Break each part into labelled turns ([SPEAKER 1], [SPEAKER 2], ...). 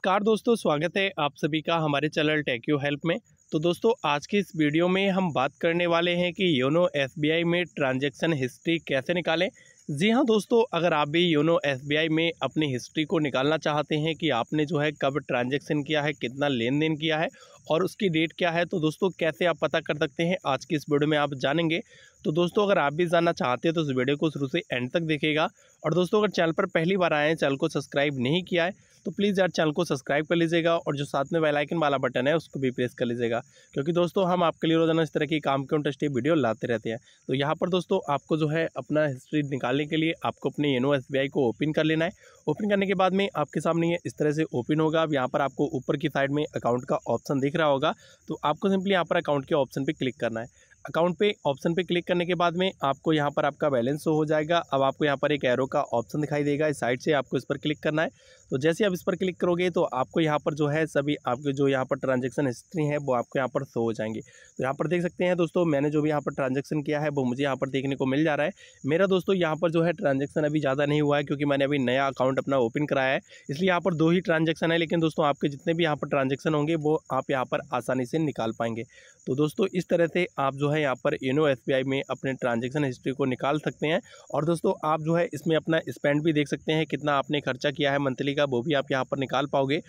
[SPEAKER 1] नमस्कार दोस्तों स्वागत है आप सभी का हमारे चैनल टेक्यू हेल्प में तो दोस्तों आज की इस वीडियो में हम बात करने वाले हैं कि योनो एसबीआई में ट्रांजैक्शन हिस्ट्री कैसे निकालें जी हाँ दोस्तों अगर आप भी योनो एसबीआई में अपनी हिस्ट्री को निकालना चाहते हैं कि आपने जो है कब ट्रांजैक्शन किया है कितना लेन देन किया है और उसकी डेट क्या है तो दोस्तों कैसे आप पता कर सकते हैं आज की इस वीडियो में आप जानेंगे तो दोस्तों अगर आप भी जानना चाहते हैं तो इस वीडियो को शुरू से एंड तक देखेगा और दोस्तों अगर चैनल पर पहली बार आए हैं चैनल को सब्सक्राइब नहीं किया है तो प्लीज़ यार चैनल को सब्सक्राइब कर लीजिएगा और जो साथ में वेलाइकन वाला बटन है उसको भी प्रेस कर लीजिएगा क्योंकि दोस्तों हम आपके लिए रोजाना इस तरह की काम के इंटरेस्टिंग वीडियो लाते रहते हैं तो यहाँ पर दोस्तों आपको जो है अपना हिस्ट्री निकाल निकालने के लिए आपको अपने योनो एस को ओपन कर लेना है ओपन करने के बाद में आपके सामने ये इस तरह से ओपन होगा अब यहाँ पर आपको ऊपर की साइड में अकाउंट का ऑप्शन दिख रहा होगा तो आपको सिंपली यहाँ पर अकाउंट के ऑप्शन पर क्लिक करना है अकाउंट पे ऑप्शन पे क्लिक करने के बाद में आपको यहाँ पर आपका बैलेंस हो जाएगा अब आपको यहाँ पर एक एरो का ऑप्शन दिखाई देगा इस साइड से आपको इस पर क्लिक करना है तो जैसे आप इस पर क्लिक करोगे तो आपको यहाँ पर जो है सभी आपके जो यहाँ पर ट्रांजेक्शन हिस्ट्री है वो आपको यहाँ पर शो हो जाएंगे तो यहाँ पर देख सकते हैं दोस्तों मैंने जो भी यहाँ पर ट्रांजेक्शन किया है वो मुझे यहाँ पर देखने को मिल जा रहा है मेरा दोस्तों यहाँ पर जो है ट्रांजेक्शन अभी ज़्यादा नहीं हुआ है क्योंकि मैंने अभी नया अकाउंट अपना ओपन कराया है इसलिए यहाँ पर दो ही ट्रांजेक्शन है लेकिन दोस्तों आपके जितने भी यहाँ पर ट्रांजेक्शन होंगे वो आप यहाँ पर आसानी से निकाल पाएंगे तो दोस्तों इस तरह से आप जो है यहाँ पर योनो एस में अपने ट्रांजेक्शन हिस्ट्री को निकाल सकते हैं और दोस्तों आप जो है इसमें अपना स्पेंड भी देख सकते हैं कितना आपने खर्चा किया है मंथली का वो भी आप यहाँ पर निकाल पाओगे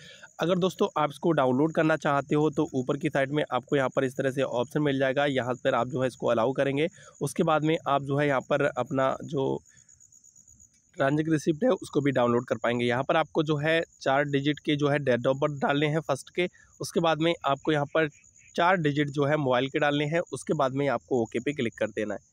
[SPEAKER 1] अगर दोस्तों आप इसको डाउनलोड करना चाहते हो तो ऊपर की साइड में आपको यहाँ पर इस तरह से ऑप्शन मिल जाएगा यहाँ पर आप जो है इसको अलाउ करेंगे उसके बाद में आप जो है यहाँ पर अपना जो ट्रांजेक्ट रिसिप्ट है उसको भी डाउनलोड कर पाएंगे यहाँ पर आपको जो है चार डिजिट के जो है डेट ऑफ बर्थ डालने हैं फर्स्ट के उसके बाद में आपको यहाँ पर चार डिजिट जो है मोबाइल के डालने हैं उसके बाद में आपको ओके पे क्लिक कर देना है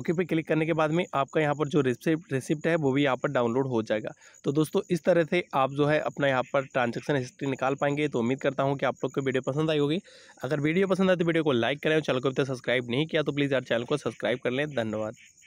[SPEAKER 1] ओके पे क्लिक करने के बाद में आपका यहाँ पर जो रिसिप्ट रिसिप्ट है वो भी यहाँ पर डाउनलोड हो जाएगा तो दोस्तों इस तरह से आप जो है अपना यहाँ पर ट्रांजैक्शन हिस्ट्री निकाल पाएंगे तो उम्मीद करता हूँ कि आप लोग को वीडियो पसंद आई होगी अगर वीडियो पसंद आए तो वीडियो को लाइक करें और चैनल को अभी तक सब्सक्राइब नहीं किया तो प्लीज़ यार चैनल को सब्सक्राइब कर लें धन्यवाद